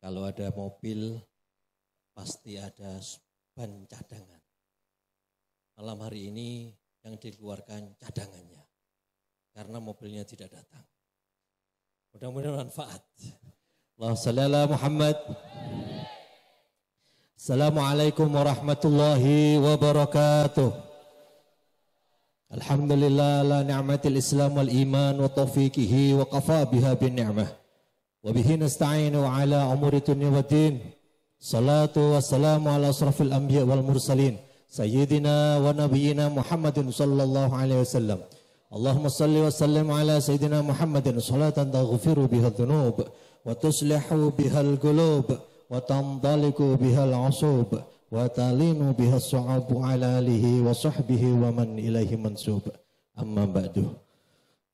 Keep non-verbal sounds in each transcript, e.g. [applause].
Kalau ada mobil, pasti ada ban cadangan. Malam hari ini yang dikeluarkan cadangannya. Karena mobilnya tidak datang. Mudah-mudahan manfaat. Allah Muhammad. Assalamualaikum warahmatullahi wabarakatuh. Alhamdulillah la ni'matil Islam wal iman wa taufiqihi wa qafa biha bin ni'mah. وبه نستعين على أمور الدنيا والدين صلاة والسلام على أشرف الأنبياء والمرسلين سيدنا ونبينا محمد صلى الله عليه وسلم اللهم صل وسلم على سيدنا محمد صلاة تغفر بها الذنوب وتصلح بها القلوب وتنطلق بها العصوب وتلين بها الصعب على آله وصحبه ومن إليه منسوب أما بعد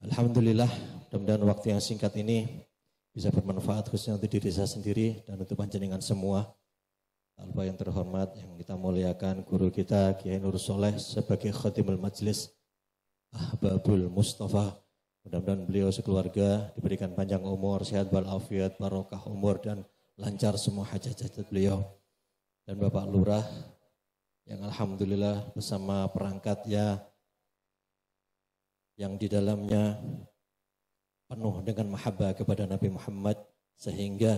Alhamdulillah, mudah-mudahan waktu yang singkat ini bisa bermanfaat khususnya untuk diri saya sendiri dan untuk panjenengan semua. Alfa yang terhormat yang kita muliakan guru kita Kiai Nur Soleh sebagai khatimul majlis Ahbabul Mustafa. Mudah-mudahan beliau sekeluarga diberikan panjang umur, sehat walafiat, barokah umur dan lancar semua hajat-hajat beliau. Dan Bapak Lurah yang alhamdulillah bersama perangkat ya yang di dalamnya penuh dengan mahabbah kepada Nabi Muhammad sehingga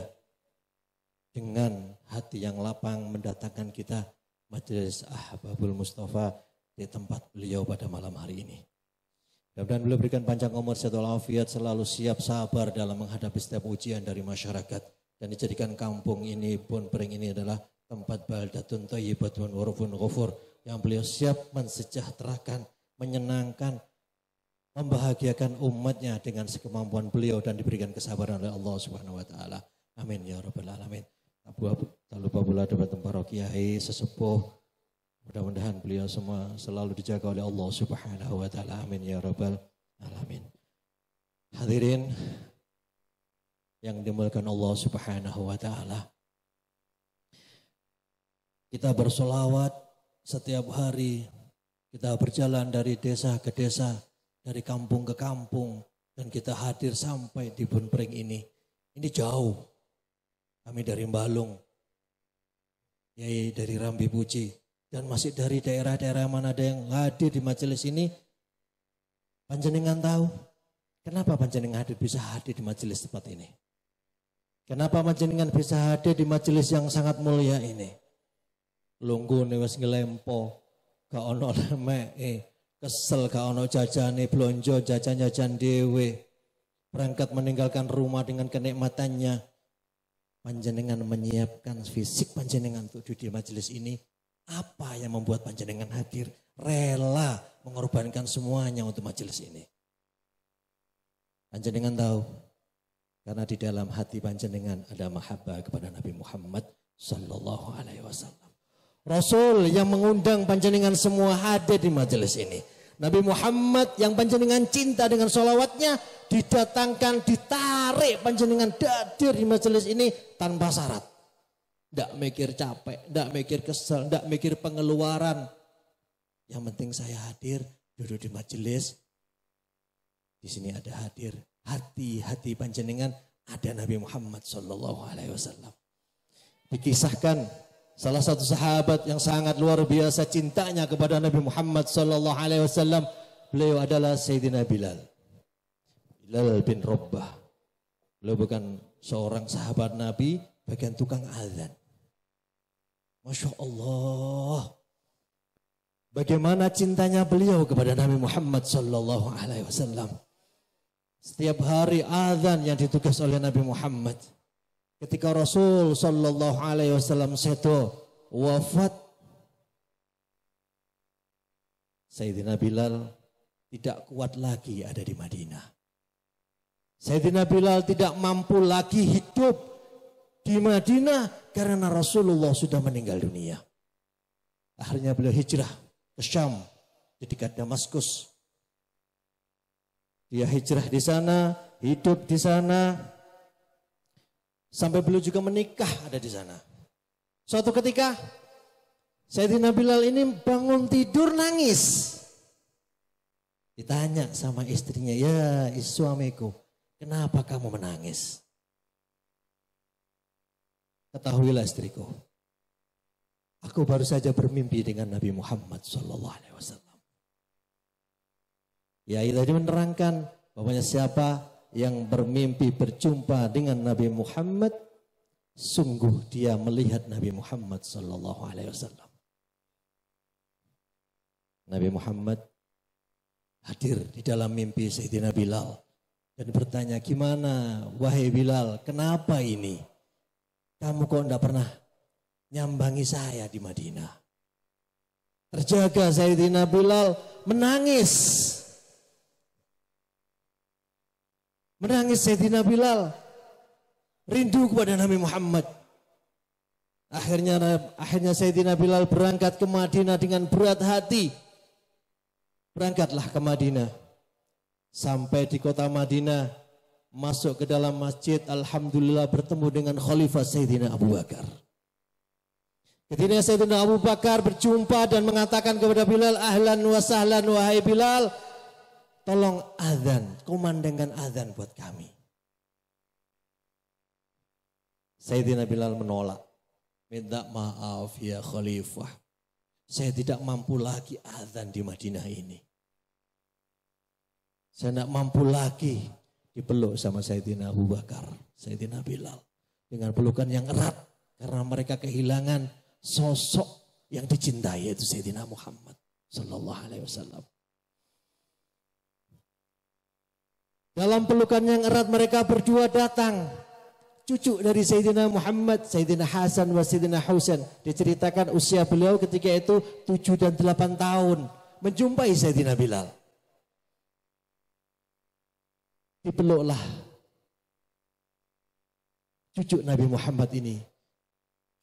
dengan hati yang lapang mendatangkan kita majelis Ahbabul Mustafa di tempat beliau pada malam hari ini. Dan beliau berikan panjang umur sehat walafiat selalu siap sabar dalam menghadapi setiap ujian dari masyarakat dan dijadikan kampung ini pun pering ini adalah tempat baldatun thayyibatun warufun ghafur yang beliau siap mensejahterakan, menyenangkan, membahagiakan umatnya dengan sekemampuan beliau dan diberikan kesabaran oleh Allah Subhanahu wa taala. Amin ya rabbal alamin. Abu Abu lupa pula dapat tempat kiai sesepuh. Mudah-mudahan beliau semua selalu dijaga oleh Allah Subhanahu wa taala. Amin ya rabbal alamin. Hadirin yang dimuliakan Allah Subhanahu wa taala. Kita bersolawat setiap hari, kita berjalan dari desa ke desa, dari kampung ke kampung dan kita hadir sampai di Bunpring ini. Ini jauh. Kami dari Balung, Yai dari Rambi Puji, dan masih dari daerah-daerah mana ada yang hadir di majelis ini. Panjenengan tahu kenapa panjenengan hadir bisa hadir di majelis tempat ini? Kenapa panjenengan bisa hadir di majelis yang sangat mulia ini? Lunggu nih wes ngelempo, ke ono [laughs] eh Kesel gak ono jajane blonjo jajan-jajan dewe. Berangkat meninggalkan rumah dengan kenikmatannya. Panjenengan menyiapkan fisik panjenengan untuk di majelis ini. Apa yang membuat panjenengan hadir? Rela mengorbankan semuanya untuk majelis ini. Panjenengan tahu karena di dalam hati panjenengan ada mahabbah kepada Nabi Muhammad sallallahu alaihi wasallam. Rasul yang mengundang panjenengan semua hadir di majelis ini. Nabi Muhammad yang panjenengan cinta dengan sholawatnya didatangkan, ditarik panjenengan dadir di majelis ini tanpa syarat. Tidak mikir capek, tidak mikir kesel, tidak mikir pengeluaran. Yang penting saya hadir, duduk di majelis. Di sini ada hadir, hati-hati panjenengan ada Nabi Muhammad Shallallahu Alaihi Wasallam. Dikisahkan Salah satu sahabat yang sangat luar biasa cintanya kepada Nabi Muhammad sallallahu alaihi wasallam, beliau adalah Sayyidina Bilal. Bilal bin Rabbah. Beliau bukan seorang sahabat Nabi, bagian tukang azan. Masya Allah. Bagaimana cintanya beliau kepada Nabi Muhammad sallallahu alaihi wasallam. Setiap hari azan yang ditugas oleh Nabi Muhammad. Ketika Rasul Shallallahu Alaihi Wasallam seto wafat, Sayyidina Bilal tidak kuat lagi ada di Madinah. Sayyidina Bilal tidak mampu lagi hidup di Madinah karena Rasulullah sudah meninggal dunia. Akhirnya beliau hijrah ke Syam di dekat Damaskus. Dia hijrah di sana, hidup di sana, Sampai beliau juga menikah ada di sana. Suatu ketika Sayyidina Bilal ini bangun tidur nangis. Ditanya sama istrinya, ya suamiku, kenapa kamu menangis? Ketahuilah istriku, aku baru saja bermimpi dengan Nabi Muhammad SAW. Alaihi Wasallam. Ya, tadi menerangkan bapaknya siapa yang bermimpi berjumpa dengan Nabi Muhammad sungguh dia melihat Nabi Muhammad sallallahu alaihi wasallam Nabi Muhammad hadir di dalam mimpi Sayyidina Bilal dan bertanya gimana wahai Bilal kenapa ini kamu kok enggak pernah nyambangi saya di Madinah terjaga Sayyidina Bilal menangis Menangis Sayyidina Bilal. Rindu kepada Nabi Muhammad. Akhirnya akhirnya Sayyidina Bilal berangkat ke Madinah dengan berat hati. Berangkatlah ke Madinah. Sampai di kota Madinah, masuk ke dalam masjid, alhamdulillah bertemu dengan Khalifah Sayyidina Abu Bakar. Ketika Sayyidina Abu Bakar berjumpa dan mengatakan kepada Bilal, "Ahlan wa sahlan wahai Bilal, tolong azan, kumandangkan azan buat kami. Sayyidina Bilal menolak. Minta maaf ya khalifah. Saya tidak mampu lagi azan di Madinah ini. Saya tidak mampu lagi dipeluk sama Sayyidina Abu Bakar, Sayyidina Bilal. Dengan pelukan yang erat. Karena mereka kehilangan sosok yang dicintai yaitu Sayyidina Muhammad Sallallahu Alaihi Wasallam. Dalam pelukan yang erat mereka berdua datang. Cucu dari Sayyidina Muhammad, Sayyidina Hasan dan Sayyidina Husain. Diceritakan usia beliau ketika itu 7 dan 8 tahun. Menjumpai Sayyidina Bilal. Dipeluklah cucu Nabi Muhammad ini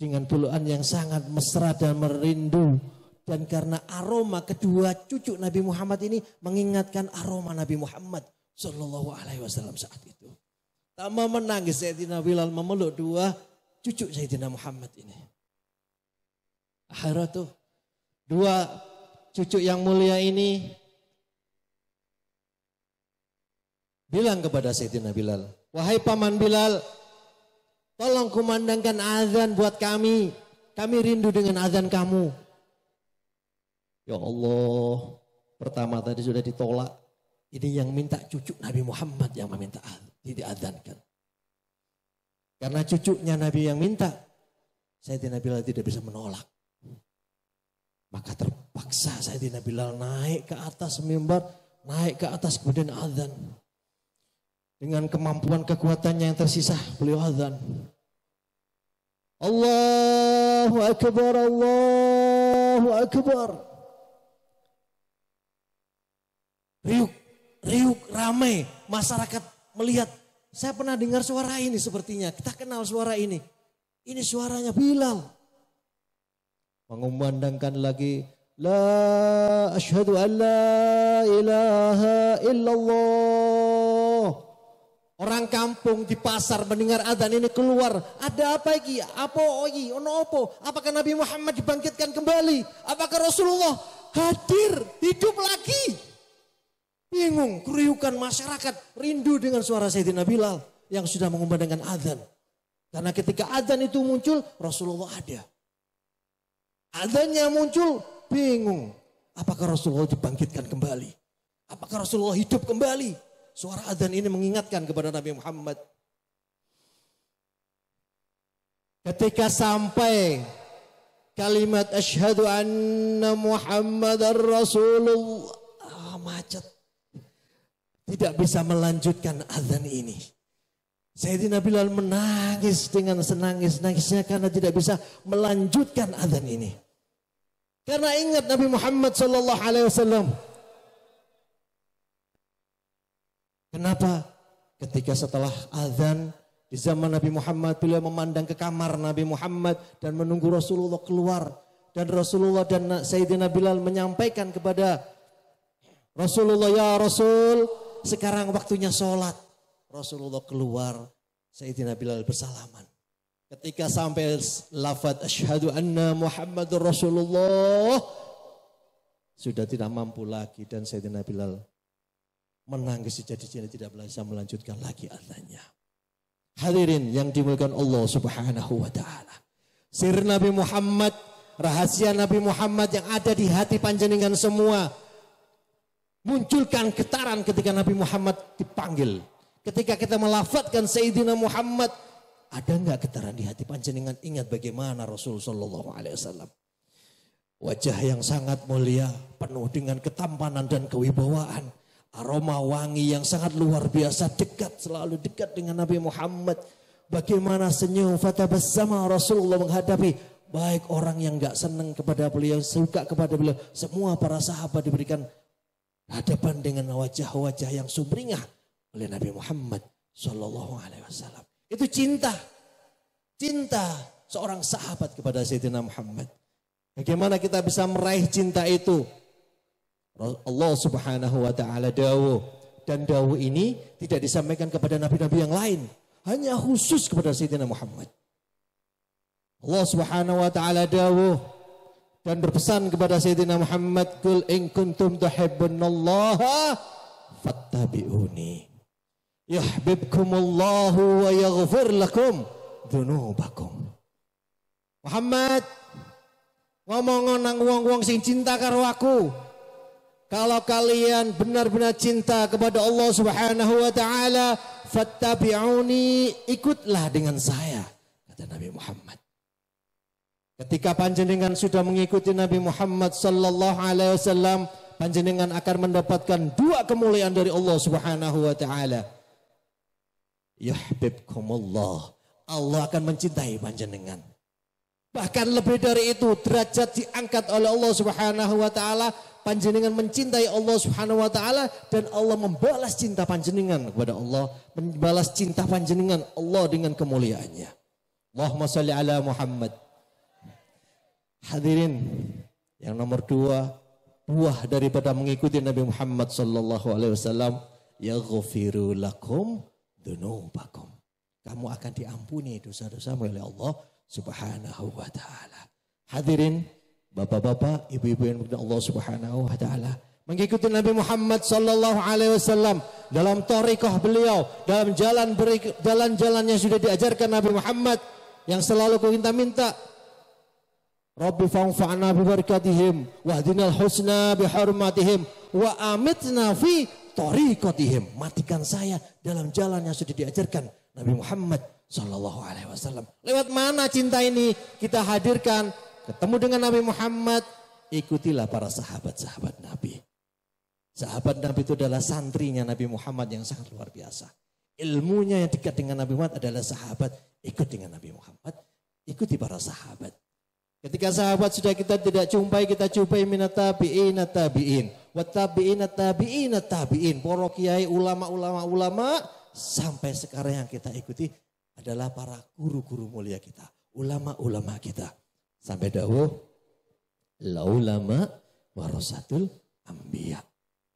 dengan pelukan yang sangat mesra dan merindu dan karena aroma kedua cucu Nabi Muhammad ini mengingatkan aroma Nabi Muhammad Shallallahu Alaihi Wasallam saat itu. Tambah menangis Sayyidina Bilal memeluk dua cucu Sayyidina Muhammad ini. Akhirnya tuh dua cucu yang mulia ini bilang kepada Sayyidina Bilal, wahai paman Bilal, tolong kumandangkan azan buat kami. Kami rindu dengan azan kamu. Ya Allah, pertama tadi sudah ditolak, ini yang minta cucu Nabi Muhammad yang meminta diadankan. Karena cucunya Nabi yang minta, Sayyidina Bilal tidak bisa menolak. Maka terpaksa Sayyidina Bilal naik ke atas mimbar, naik ke atas kemudian adhan. Dengan kemampuan kekuatannya yang tersisa, beliau adhan. Allahu Akbar, Allahu Akbar. Riuk ramai, masyarakat melihat, saya pernah dengar suara ini sepertinya, kita kenal suara ini. Ini suaranya Bilal. Mengumandangkan lagi, La ashadu an la ilaha illallah. Orang kampung di pasar mendengar adzan ini keluar. Ada apa ini? Apa Oi Ono Opo Apakah Nabi Muhammad dibangkitkan kembali? Apakah Rasulullah hadir hidup lagi? Bingung, keriukan masyarakat rindu dengan suara Sayyidina Bilal yang sudah mengumandangkan azan. Karena ketika azan itu muncul, Rasulullah ada. Azannya muncul, bingung. Apakah Rasulullah dibangkitkan kembali? Apakah Rasulullah hidup kembali? Suara azan ini mengingatkan kepada Nabi Muhammad. Ketika sampai kalimat asyhadu anna Muhammadar Rasulullah ah, macet tidak bisa melanjutkan azan ini. Sayyidina Bilal menangis dengan senangis-nangisnya karena tidak bisa melanjutkan azan ini. Karena ingat Nabi Muhammad sallallahu alaihi wasallam. Kenapa ketika setelah azan di zaman Nabi Muhammad beliau memandang ke kamar Nabi Muhammad dan menunggu Rasulullah keluar dan Rasulullah dan Sayyidina Bilal menyampaikan kepada Rasulullah ya Rasul sekarang waktunya sholat. Rasulullah keluar, Sayyidina Bilal bersalaman. Ketika sampai lafad asyhadu anna Muhammadur Rasulullah sudah tidak mampu lagi dan Sayyidina Bilal menangis jadi tidak bisa melanjutkan lagi adanya. Hadirin yang dimulakan Allah Subhanahu wa taala. Sir Nabi Muhammad, rahasia Nabi Muhammad yang ada di hati panjenengan semua munculkan getaran ketika Nabi Muhammad dipanggil. Ketika kita melafatkan Sayyidina Muhammad, ada nggak getaran di hati panjenengan? Ingat bagaimana Rasul Shallallahu Alaihi Wasallam. Wajah yang sangat mulia, penuh dengan ketampanan dan kewibawaan. Aroma wangi yang sangat luar biasa, dekat, selalu dekat dengan Nabi Muhammad. Bagaimana senyum bersama Rasulullah menghadapi baik orang yang nggak senang kepada beliau, suka kepada beliau, semua para sahabat diberikan hadapan dengan wajah-wajah yang sumringah oleh Nabi Muhammad Shallallahu Alaihi Wasallam. Itu cinta, cinta seorang sahabat kepada Sayyidina Muhammad. Bagaimana kita bisa meraih cinta itu? Allah Subhanahu wa taala dawu dan dawu ini tidak disampaikan kepada nabi-nabi yang lain, hanya khusus kepada Sayyidina Muhammad. Allah Subhanahu wa taala dawu dan berpesan kepada Sayyidina Muhammad kul in kuntum tuhibbunallaha fattabi'uni yuhibbukumullahu wa yaghfir lakum dzunubakum Muhammad ngomong nang wong-wong sing cinta karo aku kalau kalian benar-benar cinta kepada Allah Subhanahu wa taala fattabi'uni ikutlah dengan saya kata Nabi Muhammad Ketika panjenengan sudah mengikuti Nabi Muhammad sallallahu alaihi wasallam, panjenengan akan mendapatkan dua kemuliaan dari Allah Subhanahu wa taala. Yuhibbukumullah. Allah akan mencintai panjenengan. Bahkan lebih dari itu, derajat diangkat oleh Allah Subhanahu wa taala, panjenengan mencintai Allah Subhanahu wa taala dan Allah membalas cinta panjenengan kepada Allah, membalas cinta panjenengan Allah dengan kemuliaannya. Allahumma shalli ala Muhammad Hadirin yang nomor dua buah daripada mengikuti Nabi Muhammad sallallahu alaihi wasallam yaghfiru lakum dunubakum. Kamu akan diampuni dosa dosa oleh Allah Subhanahu wa taala. Hadirin, bapak-bapak, ibu-ibu yang dimuliakan Allah Subhanahu wa taala, mengikuti Nabi Muhammad sallallahu alaihi wasallam dalam tarekat beliau, dalam jalan jalan jalannya sudah diajarkan Nabi Muhammad yang selalu kita minta Rabbi fangfa'na bi barakatihim wahdinal husna bi hurmatihim wa amitna fi tariqatihim. Matikan saya dalam jalan yang sudah diajarkan Nabi Muhammad Shallallahu alaihi wasallam. Lewat mana cinta ini kita hadirkan? Ketemu dengan Nabi Muhammad, ikutilah para sahabat-sahabat Nabi. Sahabat Nabi itu adalah santrinya Nabi Muhammad yang sangat luar biasa. Ilmunya yang dekat dengan Nabi Muhammad adalah sahabat. Ikut dengan Nabi Muhammad, ikuti para sahabat. Ketika sahabat sudah kita tidak jumpai, kita jumpai minat tabi'in, tabi'in. Watabi'in, tabi'in, tabi'in. Poro kiai, ulama-ulama, ulama. Sampai sekarang yang kita ikuti adalah para guru-guru mulia kita. Ulama-ulama kita. Sampai dahulu. Laulama warasatul ambiya.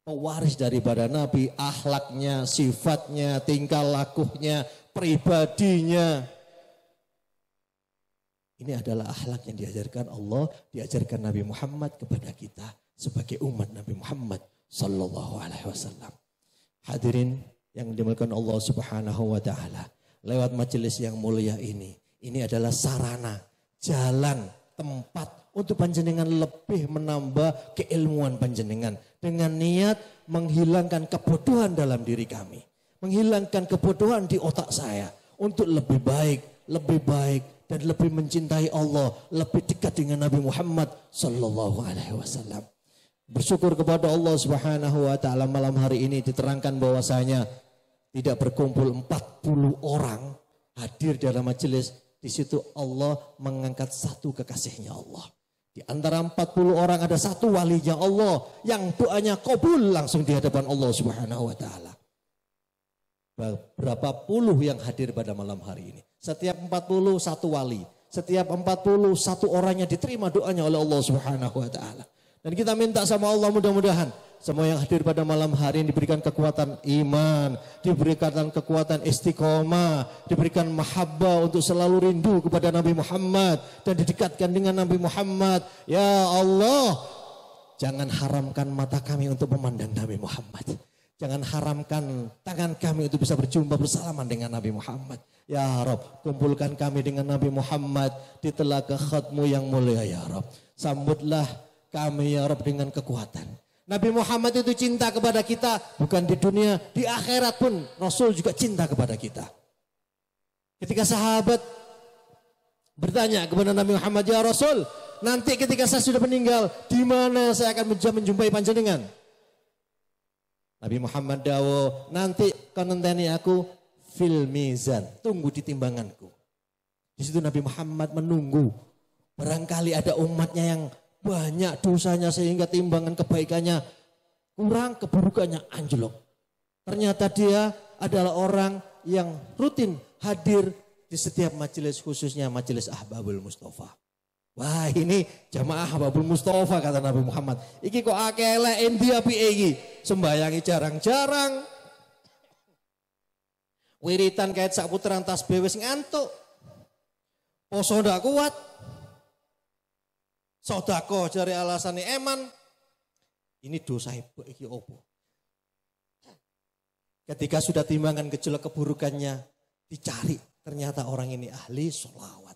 Pewaris daripada Nabi, ahlaknya, sifatnya, tingkah lakunya, pribadinya, ini adalah akhlak yang diajarkan Allah, diajarkan Nabi Muhammad kepada kita sebagai umat Nabi Muhammad sallallahu alaihi wasallam. Hadirin yang dimuliakan Allah Subhanahu wa taala, lewat majelis yang mulia ini, ini adalah sarana, jalan, tempat untuk panjenengan lebih menambah keilmuan panjenengan dengan niat menghilangkan kebodohan dalam diri kami, menghilangkan kebodohan di otak saya untuk lebih baik, lebih baik, dan lebih mencintai Allah, lebih dekat dengan Nabi Muhammad sallallahu alaihi wasallam. Bersyukur kepada Allah Subhanahu wa taala malam hari ini diterangkan bahwasanya tidak berkumpul 40 orang hadir dalam majelis, di situ Allah mengangkat satu kekasihnya Allah. Di antara 40 orang ada satu walinya Allah yang doanya kabul langsung di hadapan Allah Subhanahu wa taala berapa puluh yang hadir pada malam hari ini. Setiap empat puluh satu wali, setiap empat puluh satu orangnya diterima doanya oleh Allah Subhanahu wa taala. Dan kita minta sama Allah mudah-mudahan semua yang hadir pada malam hari ini diberikan kekuatan iman, diberikan kekuatan istiqomah, diberikan mahabbah untuk selalu rindu kepada Nabi Muhammad dan didekatkan dengan Nabi Muhammad. Ya Allah, jangan haramkan mata kami untuk memandang Nabi Muhammad. Jangan haramkan tangan kami untuk bisa berjumpa bersalaman dengan Nabi Muhammad. Ya Rob, kumpulkan kami dengan Nabi Muhammad di telaga khutmu yang mulia ya Rob. Sambutlah kami ya Rob dengan kekuatan. Nabi Muhammad itu cinta kepada kita bukan di dunia, di akhirat pun Rasul juga cinta kepada kita. Ketika sahabat bertanya kepada Nabi Muhammad, "Ya Rasul, nanti ketika saya sudah meninggal, di mana saya akan menjumpai panjenengan?" Nabi Muhammad dawo, nanti konenteni aku filmizan, Tunggu di timbanganku. Di situ Nabi Muhammad menunggu. Barangkali ada umatnya yang banyak dosanya sehingga timbangan kebaikannya kurang, keburukannya anjlok. Ternyata dia adalah orang yang rutin hadir di setiap majelis khususnya majelis Ahbabul Mustafa. Wah ini jamaah Habibul Mustafa kata Nabi Muhammad. Iki kok akele India pi iki? Sembayangi jarang-jarang. Wiritan kait sak puteran tas ngantuk. Poso ndak kuat. Sodako jari alasannya eman. Ini dosa ibu iki opo. Ketika sudah timbangan gejolak keburukannya, dicari ternyata orang ini ahli sholawat.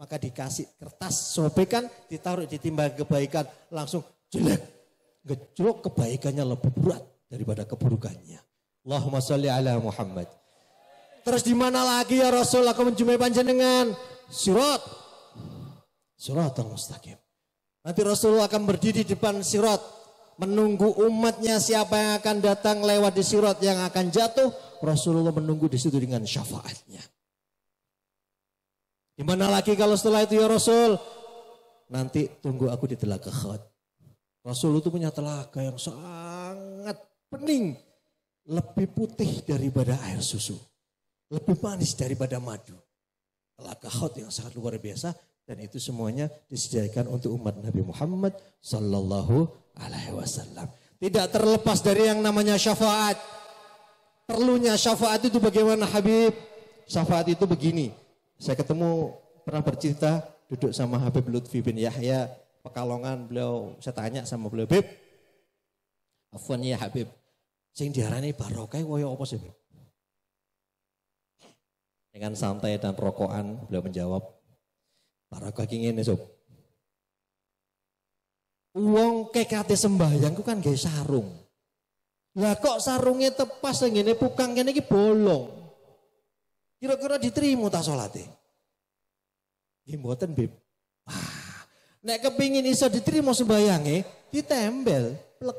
Maka dikasih kertas sobekan, ditaruh di timbangan kebaikan, langsung jelek. Gejlok kebaikannya lebih berat daripada keburukannya. Allahumma sholli ala Muhammad. Terus di mana lagi ya Rasul aku menjumpai panjenengan? Sirat. Sirat mustaqim. Nanti Rasul akan berdiri di depan sirat. Menunggu umatnya siapa yang akan datang lewat di sirat yang akan jatuh. Rasulullah menunggu di situ dengan syafaatnya. Gimana lagi kalau setelah itu ya Rasul? Nanti tunggu aku di telaga khat. Rasul itu punya telaga yang sangat pening. Lebih putih daripada air susu. Lebih manis daripada madu. Telaga khat yang sangat luar biasa. Dan itu semuanya disediakan untuk umat Nabi Muhammad Sallallahu Alaihi Wasallam. Tidak terlepas dari yang namanya syafaat. Perlunya syafaat itu bagaimana Habib? Syafaat itu begini. Saya ketemu pernah bercerita duduk sama Habib Lutfi bin Yahya Pekalongan beliau saya tanya sama beliau Habib Afwan ya Habib sing diarani barokah koyo apa sih Dengan santai dan rokokan beliau menjawab barokah ngene sob Uang kekate sembahyangku kan gay sarung. Lah kok sarungnya tepas yang ini pukang ini bolong. Kira-kira diterima tak salate? Nggih Bib. Wah, nek kepingin iso diterima sembayange, ditembel, plek.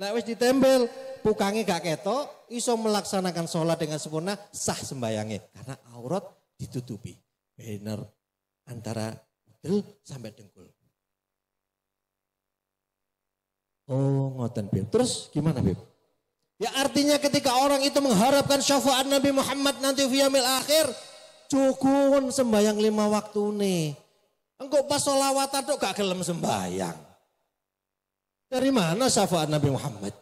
Nek wis ditembel, pukangnya gak ketok, iso melaksanakan sholat dengan sempurna, sah sembayangi karena aurat ditutupi. Bener antara betul sampai dengkul. Oh, ngoten, Bib. Terus gimana, Bib? Ya artinya ketika orang itu mengharapkan syafaat Nabi Muhammad nanti fiyamil akhir, cukun sembahyang lima waktu nih. Engkau pas solawatan tuh gak gelem sembayang. Dari mana syafaat Nabi Muhammad?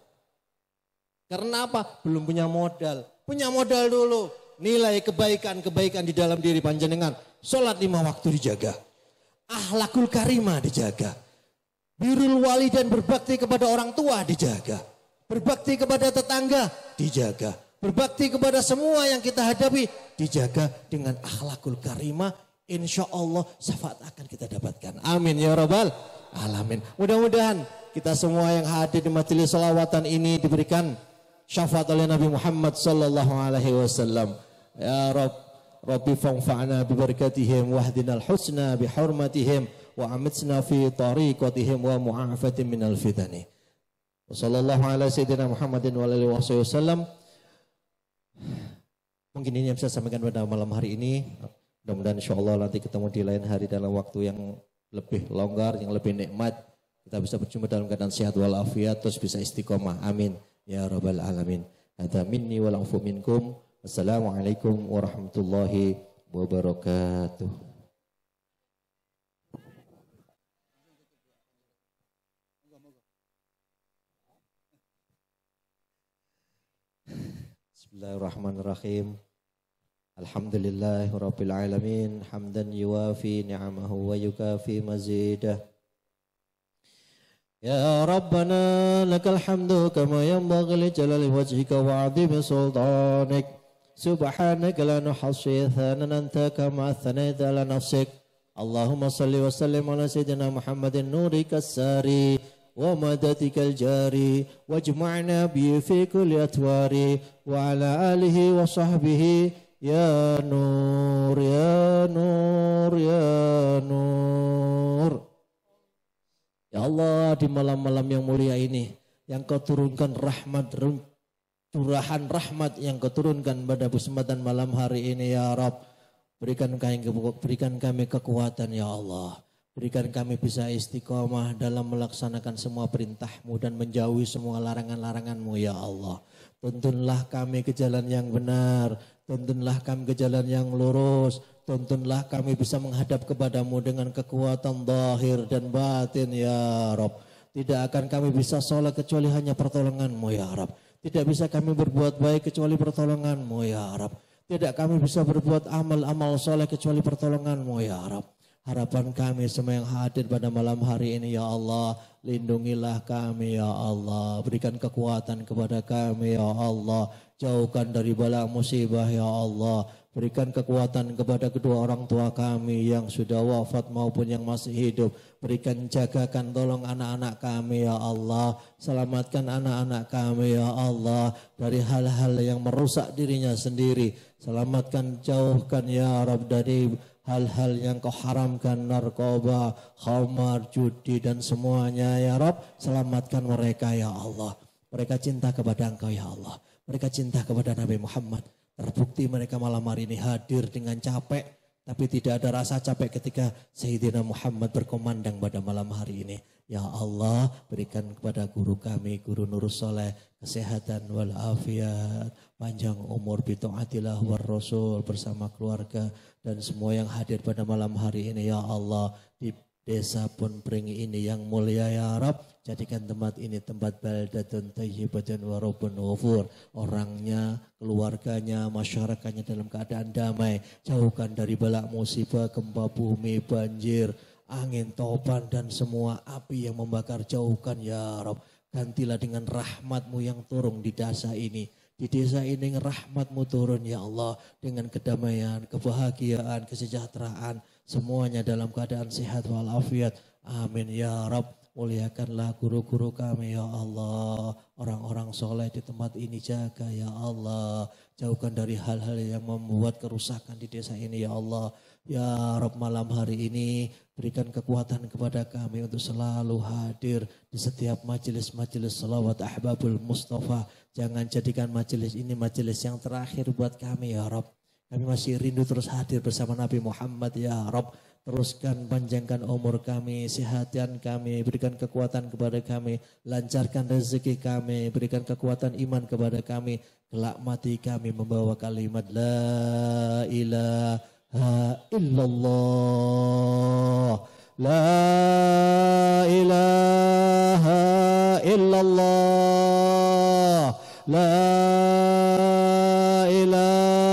Karena apa? Belum punya modal. Punya modal dulu. Nilai kebaikan-kebaikan di dalam diri panjenengan. Solat lima waktu dijaga. Ahlakul karimah dijaga. Birul wali dan berbakti kepada orang tua dijaga. Berbakti kepada tetangga, dijaga. Berbakti kepada semua yang kita hadapi, dijaga dengan akhlakul karimah. Insya Allah syafaat akan kita dapatkan. Amin ya Rabbal Alamin. Mudah-mudahan kita semua yang hadir di majelis salawatan ini diberikan syafaat oleh Nabi Muhammad sallallahu alaihi wasallam. Ya Rabb Rabbi fa'na bi barakatihim wahdinal husna bi hurmatihim wa amitsna fi tariqatihim wa mu'afatin minal fitani. Wassallallahu ala sayyidina Muhammadin wa alihi wasallam. Mungkin ini yang saya sampaikan pada malam hari ini. Mudah-mudahan insya Allah nanti ketemu di lain hari dalam waktu yang lebih longgar, yang lebih nikmat. Kita bisa berjumpa dalam keadaan sehat walafiat, terus bisa istiqomah. Amin. Ya Rabbal Alamin. Ada minni wal minkum. Assalamualaikum warahmatullahi wabarakatuh. Bismillahirrahmanirrahim. Alhamdulillah Rabbil Alamin Hamdan yuwafi ni'amahu wa yukafi mazidah Ya Rabbana lakal hamdu kama yanbaghi li jalali wajhika wa 'azimi sultanik Subhanaka la nuhassi thanan anta kama thanaita ala nafsik Allahumma salli wa sallim ala sayyidina Muhammadin nurika sari ومددك الجاري واجمعنا به في كل أتوار وعلى آله وصحبه يا نور يا نور يا نور يا الله di malam-malam yang mulia ini yang kau turunkan rahmat curahan rahmat yang kau turunkan pada kesempatan malam hari ini ya Rabb berikan kami berikan kami kekuatan ya Allah Berikan kami bisa istiqomah dalam melaksanakan semua perintahmu dan menjauhi semua larangan-laranganmu ya Allah. Tuntunlah kami ke jalan yang benar, tuntunlah kami ke jalan yang lurus, tuntunlah kami bisa menghadap kepadamu dengan kekuatan zahir dan batin ya Rob. Tidak akan kami bisa sholat kecuali hanya pertolonganmu ya Rob. Tidak bisa kami berbuat baik kecuali pertolonganmu ya Rob. Tidak kami bisa berbuat amal-amal sholat kecuali pertolonganmu ya Rob. Harapan kami semua yang hadir pada malam hari ini ya Allah. Lindungilah kami ya Allah. Berikan kekuatan kepada kami ya Allah. Jauhkan dari bala musibah ya Allah. Berikan kekuatan kepada kedua orang tua kami yang sudah wafat maupun yang masih hidup. Berikan jagakan tolong anak-anak kami ya Allah. Selamatkan anak-anak kami ya Allah dari hal-hal yang merusak dirinya sendiri. Selamatkan jauhkan ya Rabb dari hal-hal yang kau haramkan narkoba, khamar, judi dan semuanya ya Rob selamatkan mereka ya Allah. Mereka cinta kepada Engkau ya Allah. Mereka cinta kepada Nabi Muhammad. Terbukti mereka malam hari ini hadir dengan capek tapi tidak ada rasa capek ketika Sayyidina Muhammad berkomandang pada malam hari ini. Ya Allah, berikan kepada guru kami, guru Nur Soleh, kesehatan walafiat, panjang umur bitu'atilah war rasul bersama keluarga dan semua yang hadir pada malam hari ini. Ya Allah, desa pun peringi ini yang mulia ya Rob jadikan tempat ini tempat baldatun tayyibatun warobun wafur orangnya keluarganya masyarakatnya dalam keadaan damai jauhkan dari balak musibah gempa bumi banjir angin topan dan semua api yang membakar jauhkan ya Rob gantilah dengan rahmatmu yang turun di desa ini di desa ini rahmatmu turun ya Allah dengan kedamaian, kebahagiaan, kesejahteraan, semuanya dalam keadaan sehat walafiat. Amin ya Rabb. Muliakanlah guru-guru kami ya Allah. Orang-orang soleh di tempat ini jaga ya Allah. Jauhkan dari hal-hal yang membuat kerusakan di desa ini ya Allah. Ya Rob malam hari ini berikan kekuatan kepada kami untuk selalu hadir di setiap majelis-majelis salawat ahbabul Mustafa. Jangan jadikan majelis ini majelis yang terakhir buat kami ya Rob. Kami masih rindu terus hadir bersama Nabi Muhammad ya Rob. Teruskan panjangkan umur kami, sehatian kami, berikan kekuatan kepada kami, lancarkan rezeki kami, berikan kekuatan iman kepada kami. Kelak mati kami membawa kalimat La ilaha illallah. La ilaha illallah. La ilaha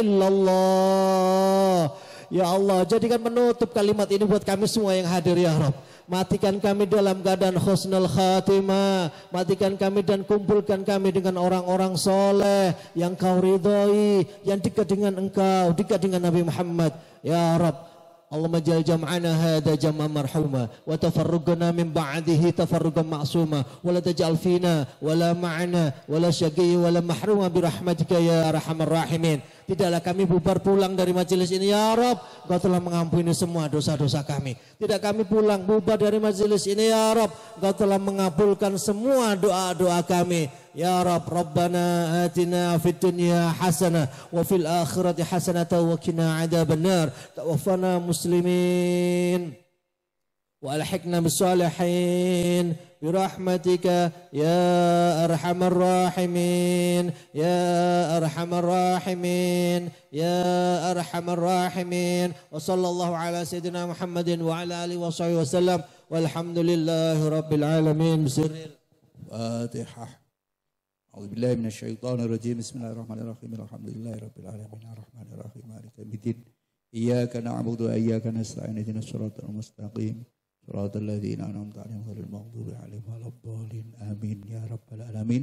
illallah. Ya Allah, jadikan menutup kalimat ini buat kami semua yang hadir ya Rob. Matikan kami dalam keadaan husnul khatimah. Matikan kami dan kumpulkan kami dengan orang-orang soleh yang kau ridhoi, yang dekat dengan engkau, dekat dengan Nabi Muhammad. Ya Rob, اللهم اجعل جمعنا هذا جمعا مرحوما وتفرقنا من بعده تفرقا معصوما ولا تجعل فينا ولا معنا ولا شقي ولا محروما برحمتك يا ارحم الراحمين Tidaklah kami bubar pulang dari majelis ini Ya Rob Engkau telah mengampuni semua dosa-dosa kami Tidak kami pulang bubar dari majelis ini Ya Rob Engkau telah mengabulkan semua doa-doa kami يا رب ربنا آتنا في الدنيا حسنة وفي الآخرة حسنة وكنا عذاب النار توفنا مسلمين وألحقنا بالصالحين برحمتك يا أرحم الراحمين يا أرحم الراحمين يا أرحم الراحمين وصلى الله على سيدنا محمد وعلى آله وصحبه وسلم والحمد لله رب العالمين بسر الفاتحة أعوذ بالله من الشيطان الرجيم بسم الله الرحمن الرحيم الحمد لله رب العالمين الرحمن الرحيم مالك يوم الدين إياك نعبد وإياك نستعين اهدنا الصراط المستقيم صراط الذين أنعمت عليهم غير المغضوب عليهم ولا الضالين آمين يا رب العالمين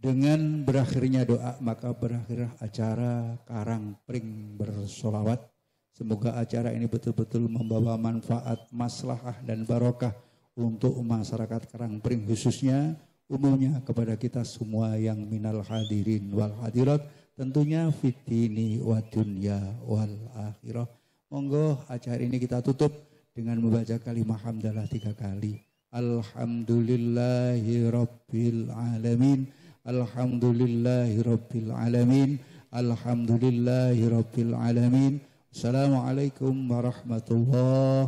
Dengan berakhirnya doa maka berakhirlah acara Karang Pring bersolawat. Semoga acara ini betul-betul membawa manfaat, maslahah dan barokah untuk masyarakat Karang Pring khususnya umumnya kepada kita semua yang minal hadirin wal hadirat tentunya fitini wa dunya wal akhirah monggo acara ini kita tutup dengan membaca kalimat hamdalah tiga kali alhamdulillahi rabbil alamin alhamdulillahi rabbil alamin alhamdulillahi rabbil alamin assalamualaikum warahmatullahi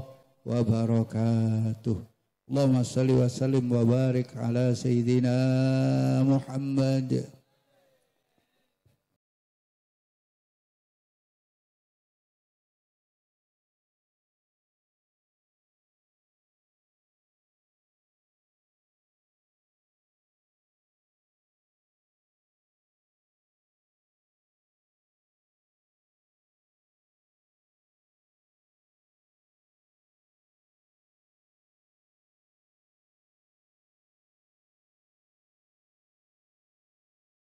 wabarakatuh اللهم صل وسلم وبارك على سيدنا محمد